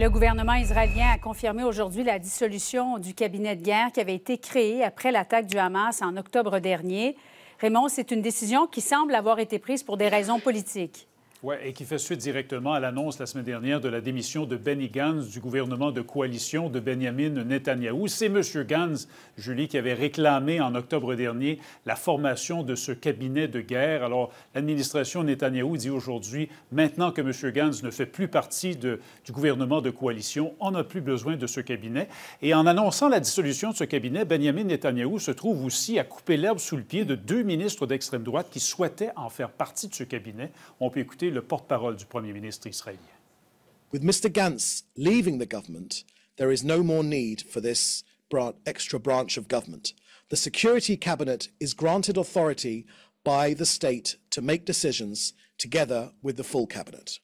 Le gouvernement israélien a confirmé aujourd'hui la dissolution du cabinet de guerre qui avait été créé après l'attaque du Hamas en octobre dernier. Raymond, c'est une décision qui semble avoir été prise pour des raisons politiques. Oui, et qui fait suite directement à l'annonce la semaine dernière de la démission de Benny Gantz du gouvernement de coalition de Benjamin Netanyahou. C'est M. Gantz, Julie, qui avait réclamé en octobre dernier la formation de ce cabinet de guerre. Alors, l'administration Netanyahou dit aujourd'hui, maintenant que M. Gantz ne fait plus partie de, du gouvernement de coalition, on n'a plus besoin de ce cabinet. Et en annonçant la dissolution de ce cabinet, Benjamin Netanyahou se trouve aussi à couper l'herbe sous le pied de deux ministres d'extrême droite qui souhaitaient en faire partie de ce cabinet. On peut écouter le porte-parole du premier ministre israélien. With Mr. Gantz leaving the government, there is no more need for this extra branch of government. The Security Cabinet is granted authority by the state to make decisions together with the full cabinet.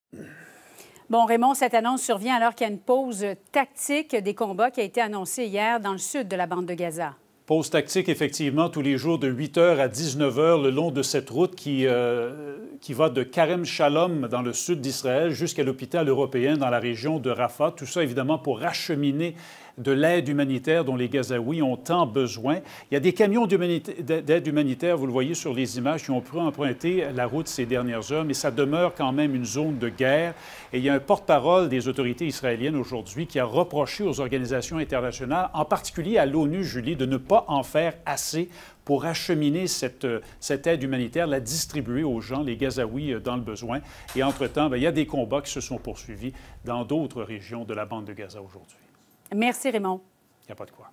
Bon, Raymond, cette annonce survient alors qu'il y a une pause tactique des combats qui a été annoncée hier dans le sud de la bande de Gaza. Pause tactique, effectivement, tous les jours de 8h à 19h le long de cette route qui, euh, qui va de Karem Shalom dans le sud d'Israël jusqu'à l'hôpital européen dans la région de Rafah. Tout ça, évidemment, pour acheminer de l'aide humanitaire dont les Gazaouis ont tant besoin. Il y a des camions d'aide humanitaire, vous le voyez sur les images, qui ont pu emprunter la route ces dernières heures, mais ça demeure quand même une zone de guerre. Et il y a un porte-parole des autorités israéliennes aujourd'hui qui a reproché aux organisations internationales, en particulier à l'ONU, Julie, de ne pas en faire assez pour acheminer cette, euh, cette, aide humanitaire, la distribuer aux gens, les Gazaouis, euh, dans le besoin. Et entre-temps, ben, il y a des combats qui se sont poursuivis dans d'autres régions de la bande de Gaza aujourd'hui. Merci Raymond. Il n'y a pas de quoi.